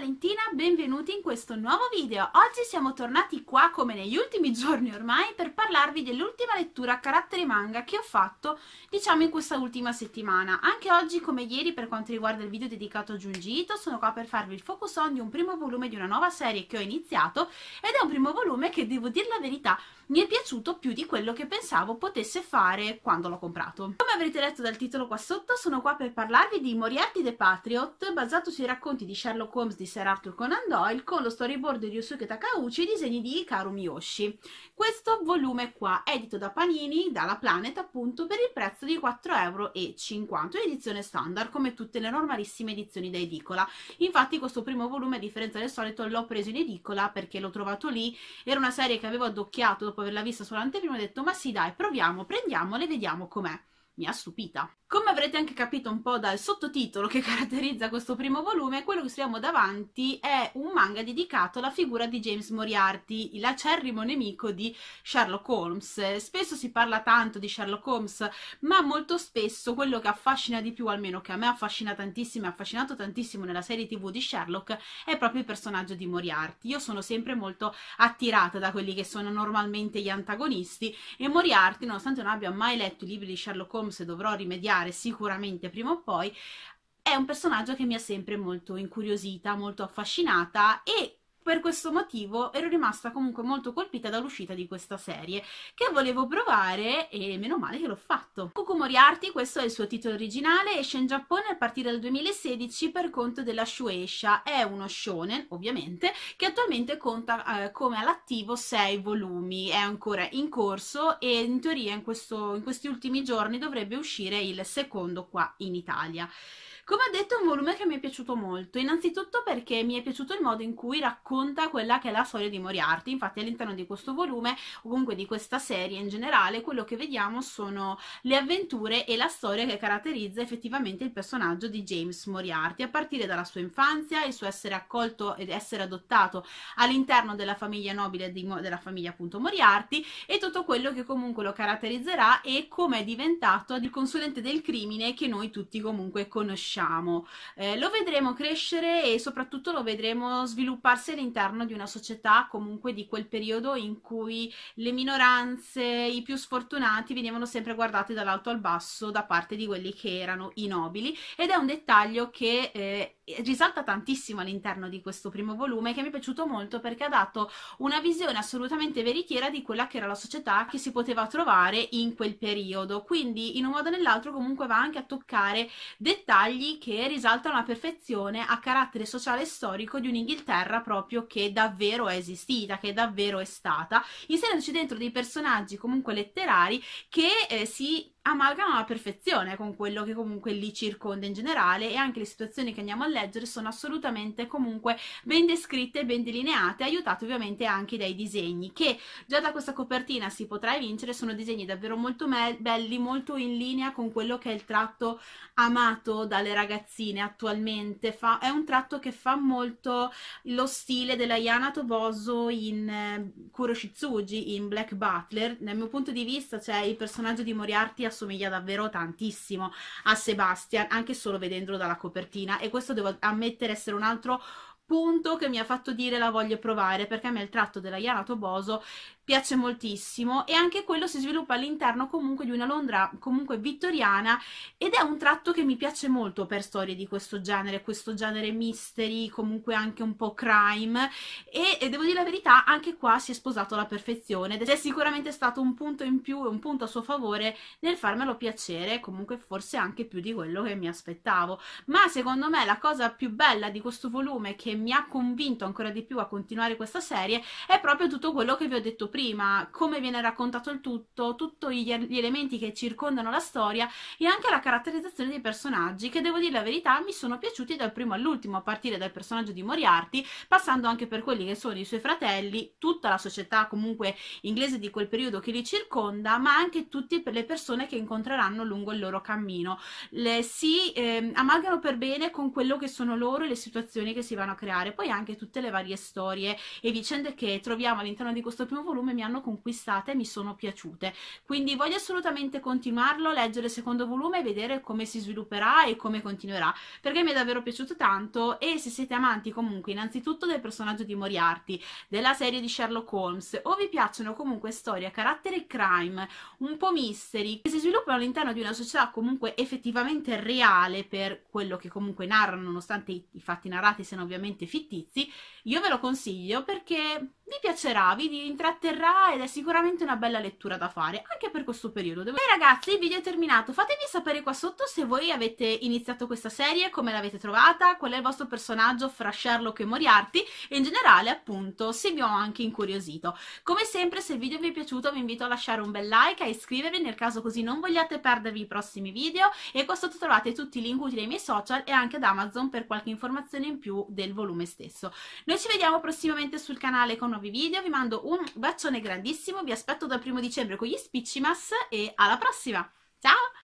Valentina, benvenuti in questo nuovo video. Oggi siamo tornati qua come negli ultimi giorni ormai per parlarvi dell'ultima lettura a caratteri manga che ho fatto diciamo in questa ultima settimana. Anche oggi come ieri per quanto riguarda il video dedicato a Giungito sono qua per farvi il focus on di un primo volume di una nuova serie che ho iniziato ed è un primo volume che devo dire la verità mi è piaciuto più di quello che pensavo potesse fare quando l'ho comprato. Come avrete letto dal titolo qua sotto sono qua per parlarvi di Moriarty the Patriot basato sui racconti di Sherlock Holmes di Sir Arthur Conan Doyle con lo storyboard di Yusuke Takauchi e i disegni di Hikaru Miyoshi. Questo volume qua, edito da Panini, dalla Planet appunto, per il prezzo di 4,50 euro, edizione standard come tutte le normalissime edizioni da edicola. Infatti questo primo volume, a differenza del solito, l'ho preso in edicola perché l'ho trovato lì, era una serie che avevo addocchiato dopo averla vista sull'anteprima e ho detto ma sì dai, proviamo, prendiamola e vediamo com'è mi ha stupita. Come avrete anche capito un po' dal sottotitolo che caratterizza questo primo volume, quello che stiamo davanti è un manga dedicato alla figura di James Moriarty, l'acerrimo nemico di Sherlock Holmes. Spesso si parla tanto di Sherlock Holmes, ma molto spesso quello che affascina di più, almeno che a me affascina tantissimo e ha affascinato tantissimo nella serie tv di Sherlock, è proprio il personaggio di Moriarty. Io sono sempre molto attirata da quelli che sono normalmente gli antagonisti e Moriarty, nonostante non abbia mai letto i libri di Sherlock Holmes e dovrò rimediare sicuramente prima o poi, è un personaggio che mi ha sempre molto incuriosita, molto affascinata e per questo motivo ero rimasta comunque molto colpita dall'uscita di questa serie, che volevo provare e meno male che l'ho fatto. Cucu Moriarty, questo è il suo titolo originale, esce in Giappone a partire dal 2016 per conto della Shueisha. È uno shonen, ovviamente, che attualmente conta eh, come all'attivo 6 volumi. È ancora in corso e in teoria in, questo, in questi ultimi giorni dovrebbe uscire il secondo qua in Italia. Come ho detto è un volume che mi è piaciuto molto, innanzitutto perché mi è piaciuto il modo in cui racconta quella che è la storia di Moriarty, infatti all'interno di questo volume o comunque di questa serie in generale quello che vediamo sono le avventure e la storia che caratterizza effettivamente il personaggio di James Moriarty, a partire dalla sua infanzia, il suo essere accolto ed essere adottato all'interno della famiglia nobile di, della famiglia appunto Moriarty e tutto quello che comunque lo caratterizzerà e come è diventato il consulente del crimine che noi tutti comunque conosciamo conosciamo. Eh, lo vedremo crescere e soprattutto lo vedremo svilupparsi all'interno di una società comunque di quel periodo in cui le minoranze, i più sfortunati venivano sempre guardate dall'alto al basso da parte di quelli che erano i nobili ed è un dettaglio che eh, risalta tantissimo all'interno di questo primo volume che mi è piaciuto molto perché ha dato una visione assolutamente veritiera di quella che era la società che si poteva trovare in quel periodo. Quindi in un modo o nell'altro comunque va anche a toccare dettagli che risaltano alla perfezione a carattere sociale e storico di un'Inghilterra proprio che davvero è esistita, che davvero è stata, inserendoci dentro dei personaggi comunque letterari che eh, si amalgama alla perfezione con quello che comunque li circonda in generale e anche le situazioni che andiamo a leggere sono assolutamente comunque ben descritte, e ben delineate, aiutate ovviamente anche dai disegni che già da questa copertina si potrà evincere, sono disegni davvero molto belli, molto in linea con quello che è il tratto amato dalle ragazzine attualmente, fa, è un tratto che fa molto lo stile della Yana Toboso in eh, Kuroshitsuji, in Black Butler, nel mio punto di vista c'è cioè, il personaggio di Moriarty assomiglia davvero tantissimo a Sebastian, anche solo vedendolo dalla copertina e questo devo ammettere essere un altro punto che mi ha fatto dire la voglio provare perché a me il tratto della Yanato Boso piace moltissimo e anche quello si sviluppa all'interno comunque di una Londra comunque vittoriana ed è un tratto che mi piace molto per storie di questo genere, questo genere mystery, comunque anche un po' crime e, e devo dire la verità anche qua si è sposato alla perfezione ed è sicuramente stato un punto in più e un punto a suo favore nel farmelo piacere comunque forse anche più di quello che mi aspettavo ma secondo me la cosa più bella di questo volume che mi ha convinto ancora di più a continuare questa serie è proprio tutto quello che vi ho detto prima, come viene raccontato il tutto, tutti gli elementi che circondano la storia e anche la caratterizzazione dei personaggi che devo dire la verità mi sono piaciuti dal primo all'ultimo, a partire dal personaggio di Moriarty, passando anche per quelli che sono i suoi fratelli, tutta la società comunque inglese di quel periodo che li circonda, ma anche tutte le persone che incontreranno lungo il loro cammino. Le, si eh, amalgano per bene con quello che sono loro e le situazioni che si vanno a creare creare poi anche tutte le varie storie e vicende che troviamo all'interno di questo primo volume mi hanno conquistate e mi sono piaciute. Quindi voglio assolutamente continuarlo, leggere il secondo volume e vedere come si svilupperà e come continuerà, perché mi è davvero piaciuto tanto e se siete amanti comunque innanzitutto del personaggio di Moriarty, della serie di Sherlock Holmes o vi piacciono comunque storie a carattere crime, un po' misteri, che si sviluppano all'interno di una società comunque effettivamente reale per quello che comunque narrano, nonostante i fatti narrati siano ovviamente completamente fittizi, io ve lo consiglio perché vi piacerà, vi intratterrà ed è sicuramente una bella lettura da fare, anche per questo periodo. Devo... E ragazzi, il video è terminato, fatemi sapere qua sotto se voi avete iniziato questa serie, come l'avete trovata, qual è il vostro personaggio fra Sherlock e Moriarty e in generale appunto se vi ho anche incuriosito. Come sempre se il video vi è piaciuto vi invito a lasciare un bel like, a iscrivervi nel caso così non vogliate perdervi i prossimi video e qua sotto trovate tutti i link utili ai miei social e anche ad Amazon per qualche informazione in più del volume stesso. Noi ci vediamo prossimamente sul canale con nuove nuovi video, vi mando un bacione grandissimo, vi aspetto dal primo dicembre con gli Spiccimas e alla prossima! Ciao!